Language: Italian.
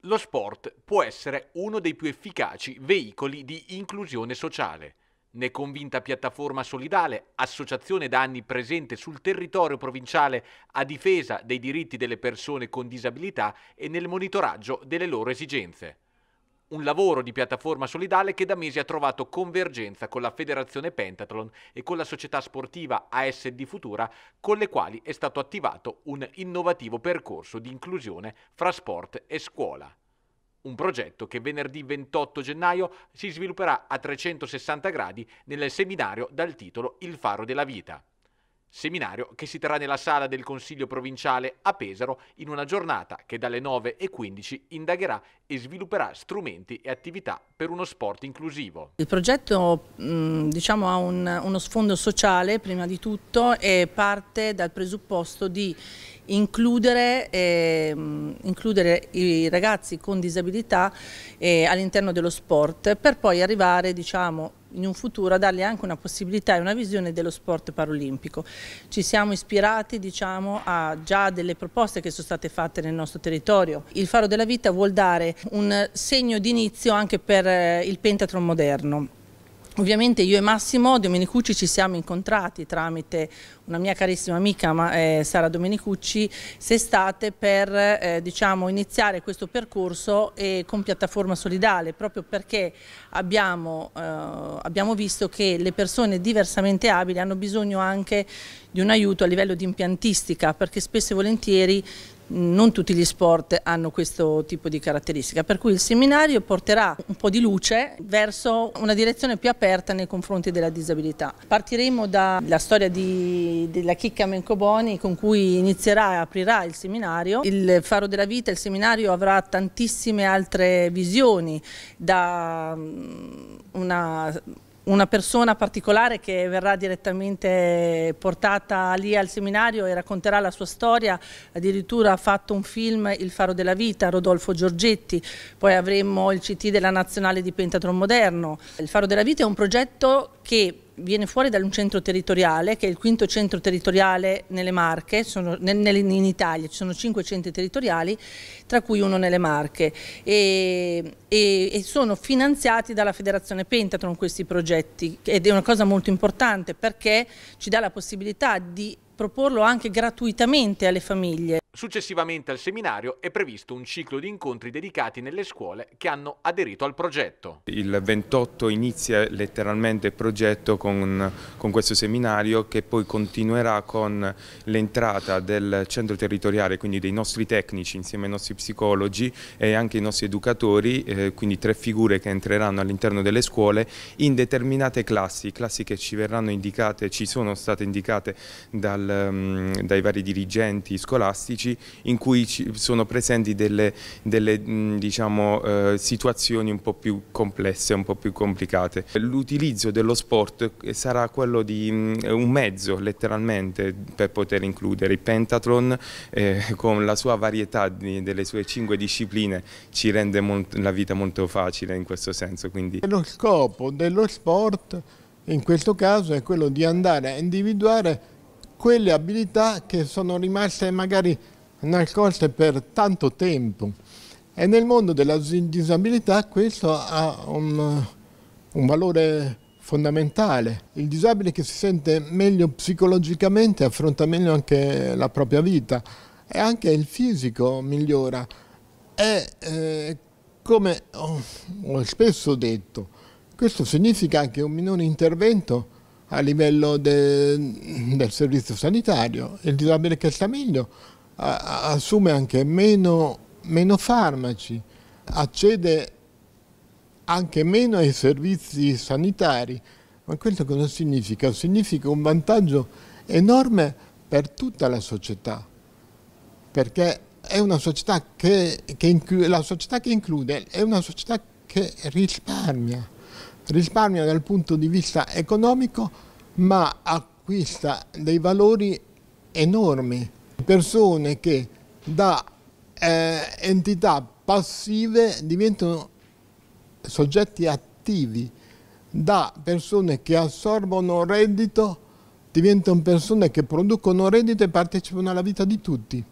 Lo sport può essere uno dei più efficaci veicoli di inclusione sociale. Ne convinta piattaforma solidale, associazione da anni presente sul territorio provinciale a difesa dei diritti delle persone con disabilità e nel monitoraggio delle loro esigenze un lavoro di piattaforma solidale che da mesi ha trovato convergenza con la Federazione Pentathlon e con la società sportiva ASD Futura, con le quali è stato attivato un innovativo percorso di inclusione fra sport e scuola. Un progetto che venerdì 28 gennaio si svilupperà a 360 gradi nel seminario dal titolo Il faro della vita. Seminario che si terrà nella sala del Consiglio provinciale a Pesaro in una giornata che dalle 9.15 indagherà e svilupperà strumenti e attività per uno sport inclusivo. Il progetto mm, diciamo, ha un, uno sfondo sociale prima di tutto e parte dal presupposto di includere, eh, includere i ragazzi con disabilità eh, all'interno dello sport per poi arrivare diciamo, in un futuro a dargli anche una possibilità e una visione dello sport parolimpico. Ci siamo ispirati diciamo, a già delle proposte che sono state fatte nel nostro territorio. Il Faro della Vita vuol dare un segno d'inizio anche per eh, il pentatron moderno. Ovviamente io e Massimo Domenicucci ci siamo incontrati tramite una mia carissima amica eh, Sara Domenicucci quest'estate per eh, diciamo, iniziare questo percorso eh, con piattaforma solidale proprio perché abbiamo, abbiamo, visto che le persone diversamente abili hanno bisogno anche di un aiuto a livello di impiantistica perché spesso e volentieri non tutti gli sport hanno questo tipo di caratteristica, per cui il seminario porterà un po' di luce verso una direzione più aperta nei confronti della disabilità. Partiremo dalla storia di, della Chicca Mencoboni con cui inizierà e aprirà il seminario. Il Faro della Vita, il seminario avrà tantissime altre visioni, da mm, una una persona particolare che verrà direttamente portata lì al seminario e racconterà la sua storia, addirittura ha fatto un film Il faro della vita, Rodolfo Giorgetti, poi avremo il CT della Nazionale di Pentatron Moderno. Il faro della vita è un progetto che viene fuori da un centro territoriale, che è il quinto centro territoriale nelle Marche, sono, in Italia ci sono cinque centri territoriali, tra cui uno nelle Marche, e, e, e sono finanziati dalla Federazione Pentatron questi progetti, ed è una cosa molto importante perché ci dà la possibilità di proporlo anche gratuitamente alle famiglie. Successivamente al seminario è previsto un ciclo di incontri dedicati nelle scuole che hanno aderito al progetto. Il 28 inizia letteralmente il progetto con, con questo seminario che poi continuerà con l'entrata del centro territoriale, quindi dei nostri tecnici insieme ai nostri psicologi e anche i nostri educatori, eh, quindi tre figure che entreranno all'interno delle scuole in determinate classi, classi che ci verranno indicate, ci sono state indicate dal, mm, dai vari dirigenti scolastici oggi in cui sono presenti delle, delle diciamo, eh, situazioni un po' più complesse, un po' più complicate. L'utilizzo dello sport eh, sarà quello di un mezzo letteralmente per poter includere il pentathlon eh, con la sua varietà di, delle sue cinque discipline ci rende la vita molto facile in questo senso. Quindi. Lo scopo dello sport in questo caso è quello di andare a individuare quelle abilità che sono rimaste magari nascoste per tanto tempo e nel mondo della disabilità questo ha un, un valore fondamentale. Il disabile che si sente meglio psicologicamente affronta meglio anche la propria vita e anche il fisico migliora. E eh, come ho, ho spesso detto, questo significa anche un minore intervento a livello de, del servizio sanitario. Il disabile che sta meglio assume anche meno, meno farmaci, accede anche meno ai servizi sanitari. Ma questo cosa significa? Significa un vantaggio enorme per tutta la società, perché è una società che, che include, la società che include è una società che risparmia, risparmia dal punto di vista economico, ma acquista dei valori enormi persone che da eh, entità passive diventano soggetti attivi, da persone che assorbono reddito diventano persone che producono reddito e partecipano alla vita di tutti.